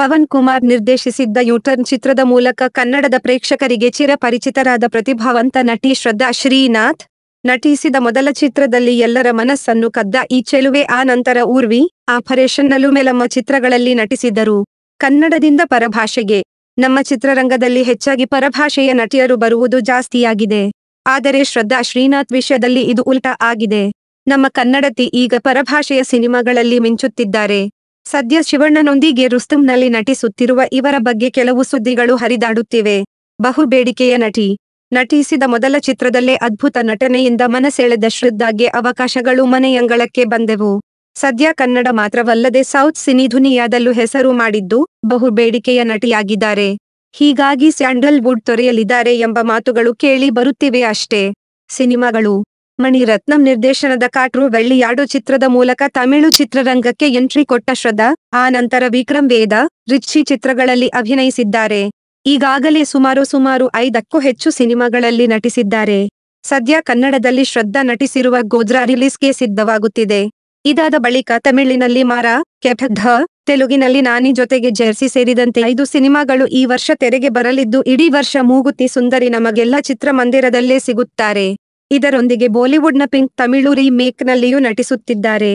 Pavan Kumar ನಿರ್ದೇಶಿಸಿದ್ದ U-turn ಚಿತ್ರದ ಮೂಲಕ ಕನ್ನಡದ ಪ್ರೇಕ್ಷಕರಿಗೆ ಚಿರಪರಿಚಿತರಾದ ಪ್ರತಿಭಾವಂತ ನಟಿ ಶ್ರದ್ಧಾ ಶ್ರೀನಾಥ್ ನಟಿಸಿದ ಮೊದಲ ಚಿತ್ರದಲ್ಲಿ ಎಲ್ಲರ ಮನಸ್ಸನ್ನು ಕದ್ದ ಈ ಚೆಲುವೆ ಆ ನಂತರ ಊರ್ವಿ ಆಪರೇಷನ್ ನಲುಮೆಲಮ್ಮ ಚಿತ್ರಗಳಲ್ಲಿ ನಟಿಸಿದರು ಕನ್ನಡದಿಂದ ಪರಭಾಷೆಗೆ ನಮ್ಮ ಚಿತ್ರರಂಗದಲ್ಲಿ ಹೆಚ್ಚಾಗಿ ಪರಭಾಷೆಯ ನಟಿಯರು ಬರುವುದು ಜಾಸ್ತಿಯಾಗಿದೆ ಆದರೆ ಶ್ರದ್ಧಾ ಶ್ರೀನಾಥ್ ವಿಷಯದಲ್ಲಿ ಇದು ಉಲ್ಟಾ ಆಗಿದೆ ನಮ್ಮ ಕನ್ನಡತಿ ಈಗ ಪರಭಾಷೆಯ ಸಿನಿಮಾಗಳಲ್ಲಿ ಮಿಂಚುತ್ತಿದ್ದಾರೆ ಸದ್ಯ ಶಿವಣ್ಣನೊಂದಿಗೆ ರುಸ್ತುಂನಲ್ಲಿ ನಟಿಸುತ್ತಿರುವ ಇವರ ಬಗ್ಗೆ ಕೆಲವು ಸುದ್ದಿಗಳು ಹರಿದಾಡುತ್ತಿವೆ ಬಹು ಬೇಡಿಕೆಯ ನಟಿ ನಟಿಸಿದ ಮೊದಲ ಚಿತ್ರದಲ್ಲೇ ಅದ್ಭುತ ನಟನೆಯಿಂದ ಮನಸೆಳೆದ ಶ್ರದ್ಧಾಗೆ ಅವಕಾಶಗಳು ಮನೆಯಂಗಳಕ್ಕೆ ಬಂದೆವು ಸದ್ಯ ಕನ್ನಡ ಮಾತ್ರವಲ್ಲದೆ ಸೌತ್ ಸಿನಿ ಧುನಿಯಾದಲ್ಲೂ ಹೆಸರು ಮಾಡಿದ್ದು ಬಹು ಬೇಡಿಕೆಯ ನಟಿಯಾಗಿದ್ದಾರೆ ಹೀಗಾಗಿ ಸ್ಯಾಂಡಲ್ವುಡ್ ತೊರೆಯಲಿದ್ದಾರೆ ಎಂಬ ಮಾತುಗಳು ಕೇಳಿ ಬರುತ್ತಿವೆ ಅಷ್ಟೇ ಸಿನಿಮಾಗಳು ಮಣಿರತ್ನಂ ನಿರ್ದೇಶನದ ಕಾಟ್ರು ಬೆಳ್ಳಿಯಾಡು ಚಿತ್ರದ ಮೂಲಕ ತಮಿಳು ಚಿತ್ರರಂಗಕ್ಕೆ ಎಂಟ್ರಿ ಕೊಟ್ಟ ಶ್ರದ್ಧಾ ಆ ನಂತರ ವಿಕ್ರಮ್ ವೇದ ರಿಚ್ಚಿ ಚಿತ್ರಗಳಲ್ಲಿ ಅಭಿನಯಿಸಿದ್ದಾರೆ ಈಗಾಗಲೇ ಸುಮಾರು ಸುಮಾರು ಐದಕ್ಕೂ ಹೆಚ್ಚು ಸಿನಿಮಾಗಳಲ್ಲಿ ನಟಿಸಿದ್ದಾರೆ ಸದ್ಯ ಕನ್ನಡದಲ್ಲಿ ಶ್ರದ್ಧಾ ನಟಿಸಿರುವ ಗೋಜ್ರಾ ರಿಲೀಸ್ಗೆ ಸಿದ್ಧವಾಗುತ್ತಿದೆ ಇದಾದ ಬಳಿಕ ತಮಿಳಿನಲ್ಲಿ ಮಾರ ಧ ತೆಲುಗಿನಲ್ಲಿ ನಾನಿ ಜೊತೆಗೆ ಜೆರ್ಸಿ ಸೇರಿದಂತೆ ಐದು ಸಿನಿಮಾಗಳು ಈ ವರ್ಷ ತೆರೆಗೆ ಬರಲಿದ್ದು ಇಡೀ ವರ್ಷ ಮೂಗುತಿ ಸುಂದರಿ ನಮಗೆಲ್ಲ ಚಿತ್ರಮಂದಿರದಲ್ಲೇ ಸಿಗುತ್ತಾರೆ ಇದರೊಂದಿಗೆ ಬಾಲಿವುಡ್ನ ಪಿಂಕ್ ತಮಿಳು ರೀಮೇಕ್ನಲ್ಲಿಯೂ ನಟಿಸುತ್ತಿದ್ದಾರೆ